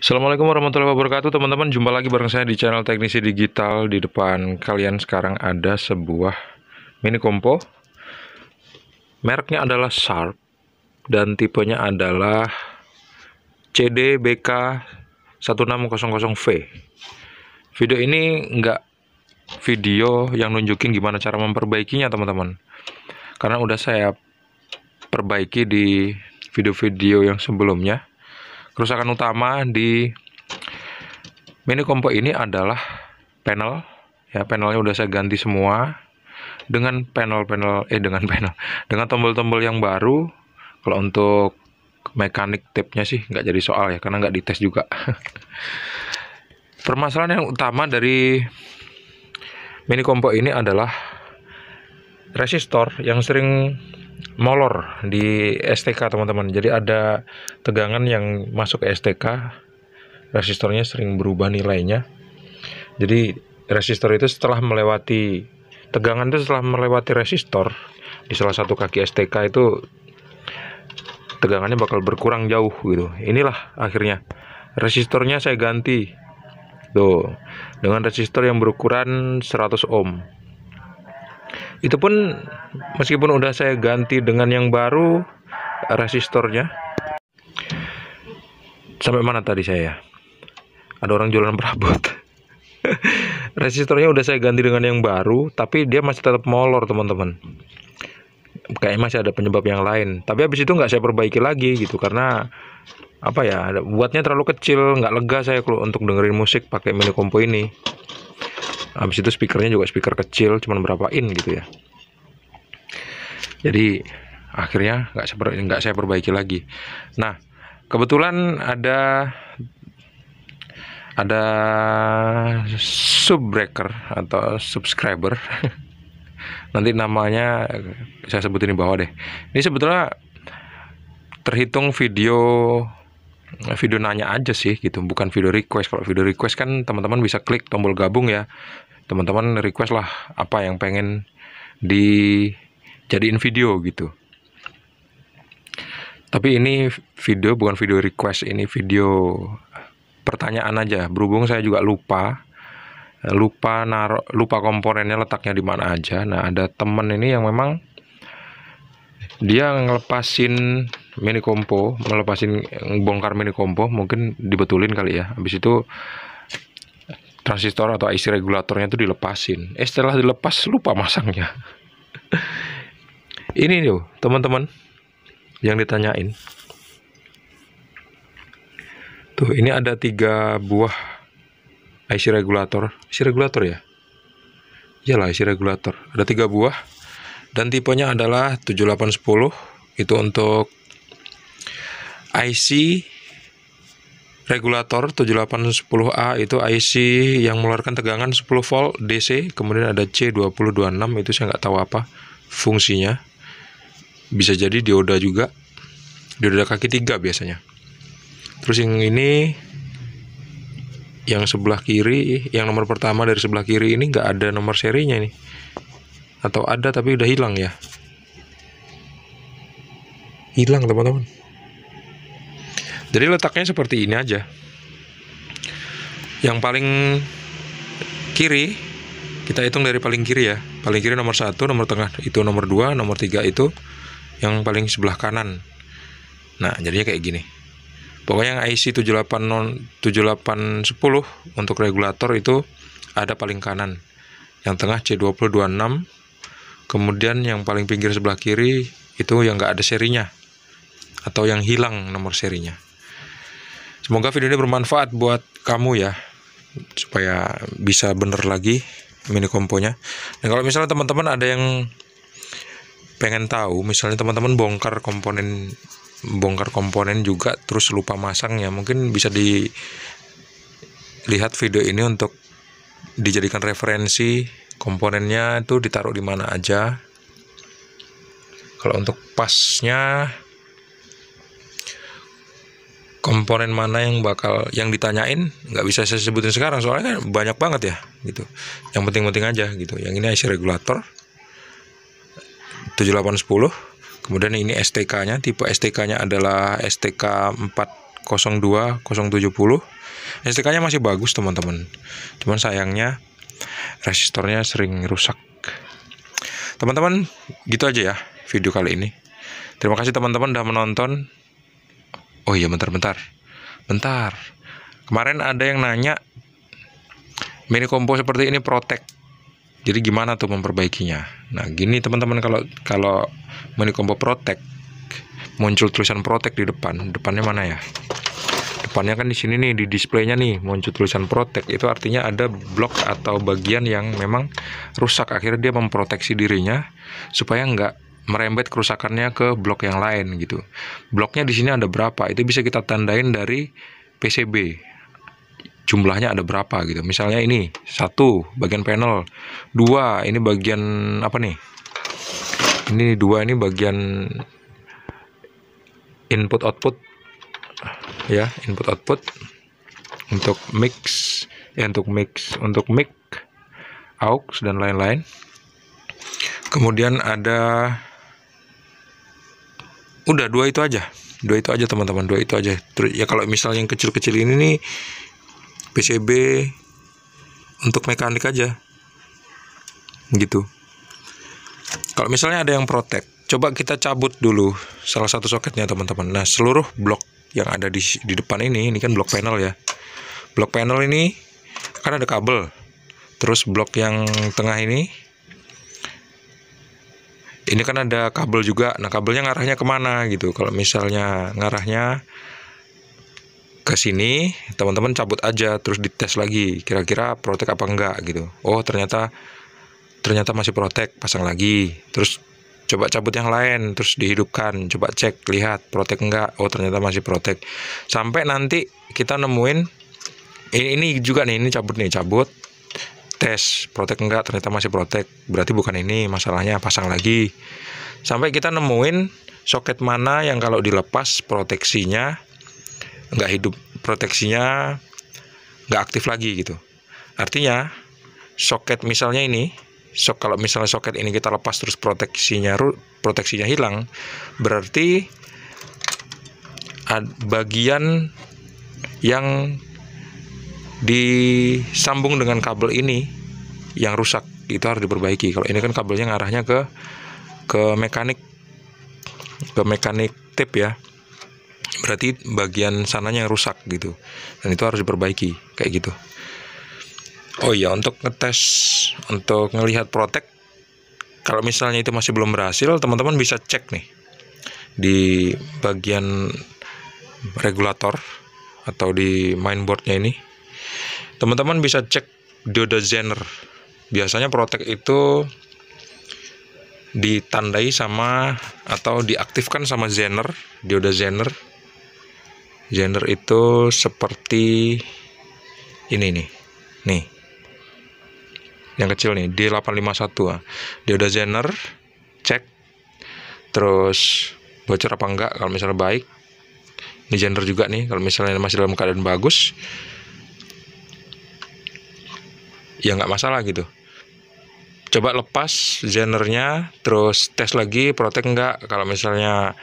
Assalamualaikum warahmatullahi wabarakatuh teman-teman jumpa lagi bareng saya di channel teknisi digital di depan kalian sekarang ada sebuah mini kompo Merknya adalah Sharp dan tipenya adalah CDBK 1600V video ini nggak video yang nunjukin gimana cara memperbaikinya teman-teman karena udah saya perbaiki di video-video yang sebelumnya kerusakan utama di mini kompo ini adalah panel ya panelnya udah saya ganti semua dengan panel-panel eh dengan panel dengan tombol-tombol yang baru kalau untuk mekanik tipnya sih nggak jadi soal ya karena nggak dites juga permasalahan yang utama dari mini kompo ini adalah resistor yang sering molor di STK teman-teman jadi ada tegangan yang masuk STK resistornya sering berubah nilainya jadi resistor itu setelah melewati tegangan itu setelah melewati resistor di salah satu kaki STK itu tegangannya bakal berkurang jauh gitu inilah akhirnya resistornya saya ganti tuh dengan resistor yang berukuran 100 ohm itu pun meskipun udah saya ganti dengan yang baru resistornya sampai mana tadi saya ada orang jualan perabot resistornya udah saya ganti dengan yang baru tapi dia masih tetap molor teman-teman kayaknya masih ada penyebab yang lain tapi habis itu nggak saya perbaiki lagi gitu karena apa ya buatnya terlalu kecil nggak lega saya kalau untuk dengerin musik pakai mini kompo ini habis itu speakernya juga speaker kecil cuman berapa in gitu ya jadi akhirnya nggak seper nggak saya perbaiki lagi nah kebetulan ada ada subbreaker atau subscriber nanti namanya saya sebutin di bawah deh ini sebetulnya terhitung video video nanya aja sih gitu bukan video request kalau video request kan teman-teman bisa klik tombol gabung ya teman-teman request lah apa yang pengen dijadiin video gitu tapi ini video bukan video request ini video pertanyaan aja berhubung saya juga lupa lupa naro lupa komponennya letaknya di mana aja nah ada temen ini yang memang dia ngelepasin mini kompo melepasin bongkar mini kompo mungkin dibetulin kali ya habis itu transistor atau IC regulatornya itu dilepasin. Eh setelah dilepas lupa masangnya. Ini nih teman-teman yang ditanyain. Tuh ini ada tiga buah IC regulator. IC regulator ya? Iyalah IC regulator. Ada tiga buah dan tipenya adalah 7810 itu untuk IC regulator 7810A itu IC yang mengeluarkan tegangan 10 volt DC kemudian ada C2026 itu saya nggak tahu apa fungsinya bisa jadi dioda juga dioda kaki tiga biasanya terus yang ini yang sebelah kiri yang nomor pertama dari sebelah kiri ini nggak ada nomor serinya ini atau ada tapi udah hilang ya hilang teman-teman jadi letaknya seperti ini aja. Yang paling kiri kita hitung dari paling kiri ya. Paling kiri nomor satu, nomor tengah itu nomor dua, nomor tiga itu yang paling sebelah kanan. Nah, jadinya kayak gini. Pokoknya yang IC 78 non 7810 untuk regulator itu ada paling kanan. Yang tengah C2026. Kemudian yang paling pinggir sebelah kiri itu yang nggak ada serinya atau yang hilang nomor serinya. Semoga video ini bermanfaat buat kamu ya supaya bisa bener lagi mini komponya. Dan kalau misalnya teman-teman ada yang pengen tahu, misalnya teman-teman bongkar komponen bongkar komponen juga terus lupa masang ya, mungkin bisa dilihat video ini untuk dijadikan referensi komponennya itu ditaruh di mana aja. Kalau untuk pasnya komponen mana yang bakal yang ditanyain nggak bisa saya sebutin sekarang soalnya kan banyak banget ya gitu yang penting-penting aja gitu yang ini IC regulator 7810 kemudian ini STK nya tipe STK nya adalah STK 402 070 STK nya masih bagus teman-teman cuman sayangnya resistornya sering rusak teman-teman gitu aja ya video kali ini terima kasih teman-teman udah menonton Oh iya bentar-bentar. Bentar. Kemarin ada yang nanya mini kompo seperti ini protek. Jadi gimana tuh memperbaikinya? Nah, gini teman-teman kalau kalau mini kompo protek muncul tulisan protek di depan. Depannya mana ya? Depannya kan di sini nih di displaynya nih muncul tulisan protek. Itu artinya ada blok atau bagian yang memang rusak akhirnya dia memproteksi dirinya supaya nggak merembet kerusakannya ke blok yang lain gitu. Bloknya di sini ada berapa? Itu bisa kita tandain dari PCB. Jumlahnya ada berapa gitu. Misalnya ini satu bagian panel, dua ini bagian apa nih? Ini dua ini bagian input output ya input output untuk mix ya untuk mix untuk mix aux dan lain-lain kemudian ada udah dua itu aja dua itu aja teman-teman dua itu aja terus ya kalau misalnya yang kecil-kecil ini nih PCB untuk mekanik aja gitu kalau misalnya ada yang protek coba kita cabut dulu salah satu soketnya teman-teman nah seluruh blok yang ada di di depan ini ini kan blok panel ya blok panel ini kan ada kabel terus blok yang tengah ini ini kan ada kabel juga nah kabelnya ngarahnya kemana gitu kalau misalnya ngarahnya ke sini teman-teman cabut aja terus dites lagi kira-kira protek apa enggak gitu oh ternyata ternyata masih protek pasang lagi terus coba cabut yang lain terus dihidupkan coba cek lihat protek enggak oh ternyata masih protek sampai nanti kita nemuin ini, juga nih ini cabut nih cabut tes protek enggak ternyata masih protek berarti bukan ini masalahnya pasang lagi sampai kita nemuin soket mana yang kalau dilepas proteksinya enggak hidup proteksinya enggak aktif lagi gitu artinya soket misalnya ini so kalau misalnya soket ini kita lepas terus proteksinya proteksinya hilang berarti bagian yang disambung dengan kabel ini yang rusak itu harus diperbaiki kalau ini kan kabelnya ngarahnya ke ke mekanik ke mekanik tip ya berarti bagian sananya yang rusak gitu dan itu harus diperbaiki kayak gitu oh iya untuk ngetes untuk ngelihat protek kalau misalnya itu masih belum berhasil teman-teman bisa cek nih di bagian regulator atau di mainboardnya ini teman-teman bisa cek dioda zener biasanya protek itu ditandai sama atau diaktifkan sama zener dioda zener zener itu seperti ini nih nih yang kecil nih D851 dioda zener cek terus bocor apa enggak kalau misalnya baik di zener juga nih kalau misalnya masih dalam keadaan bagus ya nggak masalah gitu coba lepas zenernya terus tes lagi protek nggak kalau misalnya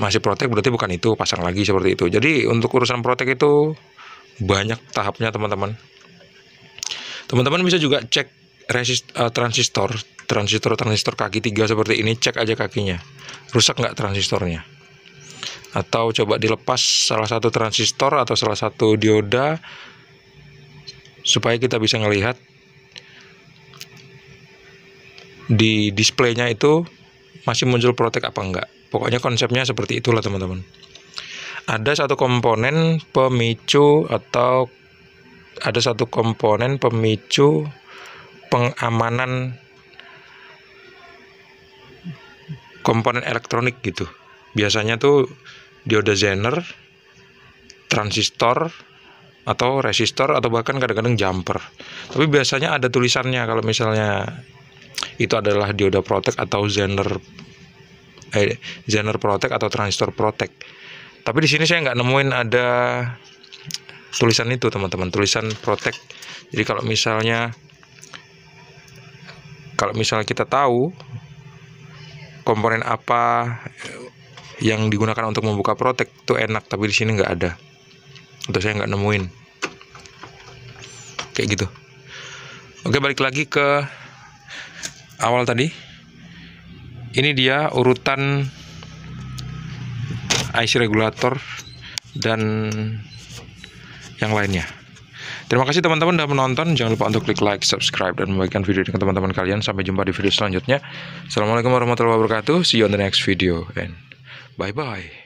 masih protek berarti bukan itu pasang lagi seperti itu jadi untuk urusan protek itu banyak tahapnya teman-teman teman-teman bisa juga cek resist uh, transistor transistor transistor kaki tiga seperti ini cek aja kakinya rusak nggak transistornya atau coba dilepas salah satu transistor atau salah satu dioda supaya kita bisa melihat di displaynya itu masih muncul protek apa enggak pokoknya konsepnya seperti itulah teman-teman ada satu komponen pemicu atau ada satu komponen pemicu pengamanan komponen elektronik gitu biasanya tuh dioda zener transistor atau resistor atau bahkan kadang-kadang jumper. Tapi biasanya ada tulisannya kalau misalnya itu adalah dioda protect atau zener eh, zener protect atau transistor protect. Tapi di sini saya nggak nemuin ada tulisan itu teman-teman tulisan protect. Jadi kalau misalnya kalau misalnya kita tahu komponen apa yang digunakan untuk membuka protek itu enak tapi di sini nggak ada atau saya nggak nemuin kayak gitu oke balik lagi ke awal tadi ini dia urutan IC regulator dan yang lainnya Terima kasih teman-teman sudah menonton. Jangan lupa untuk klik like, subscribe, dan membagikan video ini ke teman-teman kalian. Sampai jumpa di video selanjutnya. Assalamualaikum warahmatullahi wabarakatuh. See you on the next video and bye-bye.